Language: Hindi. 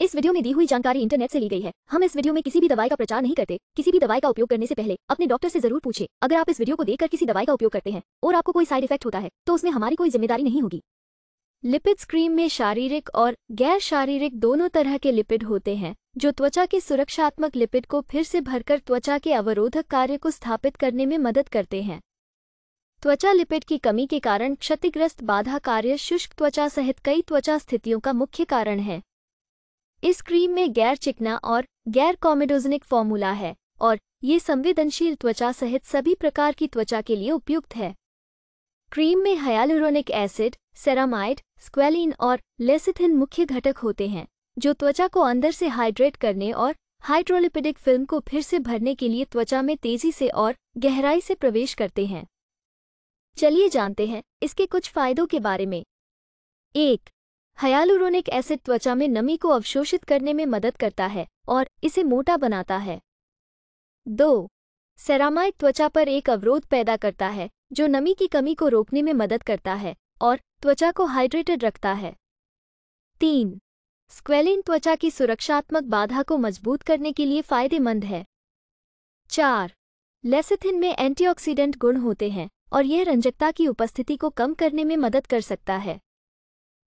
इस वीडियो में दी हुई जानकारी इंटरनेट से ली गई है हम इस वीडियो में किसी भी दवाई का प्रचार नहीं करते किसी भी दवाई का उपयोग करने से पहले अपने डॉक्टर से जरूर पूछे अगर आप इस वीडियो को देखकर किसी दवाई का उपयोग करते हैं और आपको कोई साइड इफेक्ट होता है तो उसमें हमारी कोई जिम्मेदारी नहीं होगी लिपिड क्रीम में शारीरिक और गैर शारीरिक दोनों तरह के लिपिड होते हैं जो त्वचा के सुरक्षात्मक लिपिड को फिर से भरकर त्वचा के अवरोधक कार्य को स्थापित करने में मदद करते हैं त्वचा लिपिड की कमी के कारण क्षतिग्रस्त बाधा कार्य शुष्क त्वचा सहित कई त्वचा स्थितियों का मुख्य कारण है इस क्रीम में गैर चिकना और गैर कॉमेडोजनिक फॉर्मूला है और ये संवेदनशील त्वचा सहित सभी प्रकार की त्वचा के लिए उपयुक्त है क्रीम में हयालुरोनिक एसिड सेरामाइड स्क्वेलिन और लेसिथिन मुख्य घटक होते हैं जो त्वचा को अंदर से हाइड्रेट करने और हाइड्रोलिपिडिक फिल्म को फिर से भरने के लिए त्वचा में तेजी से और गहराई से प्रवेश करते हैं चलिए जानते हैं इसके कुछ फायदों के बारे में एक हयालुरोनिक एसिड त्वचा में नमी को अवशोषित करने में मदद करता है और इसे मोटा बनाता है दो सेरामाइड त्वचा पर एक अवरोध पैदा करता है जो नमी की कमी को रोकने में मदद करता है और त्वचा को हाइड्रेटेड रखता है तीन स्क्वेलिन त्वचा की सुरक्षात्मक बाधा को मजबूत करने के लिए फायदेमंद है चार लेसिथिन में एंटीऑक्सीडेंट गुण होते हैं और यह रंजकता की उपस्थिति को कम करने में मदद कर सकता है